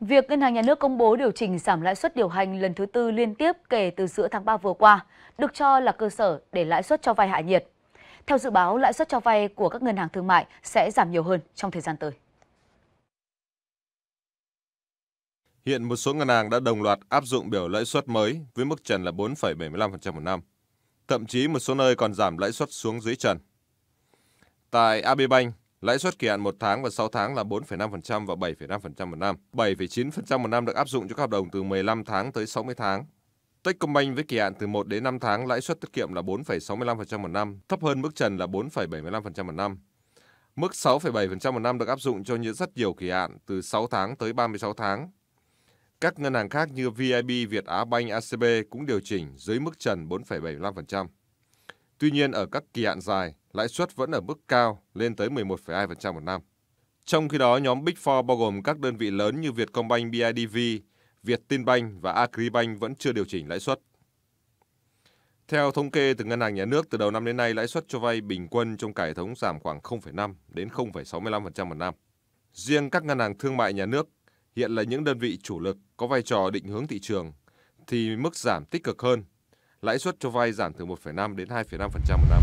Việc Ngân hàng Nhà nước công bố điều chỉnh giảm lãi suất điều hành lần thứ tư liên tiếp kể từ giữa tháng 3 vừa qua được cho là cơ sở để lãi suất cho vay hạ nhiệt. Theo dự báo, lãi suất cho vay của các ngân hàng thương mại sẽ giảm nhiều hơn trong thời gian tới. Hiện một số ngân hàng đã đồng loạt áp dụng biểu lãi suất mới với mức trần là 4,75% một năm. Thậm chí một số nơi còn giảm lãi suất xuống dưới trần. Tại AB Bank, Lãi suất kỳ hạn 1 tháng và 6 tháng là 4,5% và 7,5% một năm. 7,9% một năm được áp dụng cho các hợp đồng từ 15 tháng tới 60 tháng. Techcombank với kỳ hạn từ 1 đến 5 tháng lãi suất tiết kiệm là 4,65% một năm, thấp hơn mức trần là 4,75% một năm. Mức 6,7% một năm được áp dụng cho những rất nhiều kỳ hạn từ 6 tháng tới 36 tháng. Các ngân hàng khác như VIB, Việt Á Banh, ACB cũng điều chỉnh dưới mức trần 4,75%. Tuy nhiên ở các kỳ hạn dài, lãi suất vẫn ở mức cao lên tới 11,2% một năm. Trong khi đó, nhóm Big Four bao gồm các đơn vị lớn như Vietcombank BIDV, Vietinbank và Agribank vẫn chưa điều chỉnh lãi suất. Theo thống kê từ Ngân hàng Nhà nước, từ đầu năm đến nay, lãi suất cho vay bình quân trong cả hệ thống giảm khoảng 0,5 đến 0,65% một năm. Riêng các ngân hàng thương mại nhà nước hiện là những đơn vị chủ lực có vai trò định hướng thị trường thì mức giảm tích cực hơn. Lãi suất cho vay giảm từ 1,5 đến 2,5% một năm.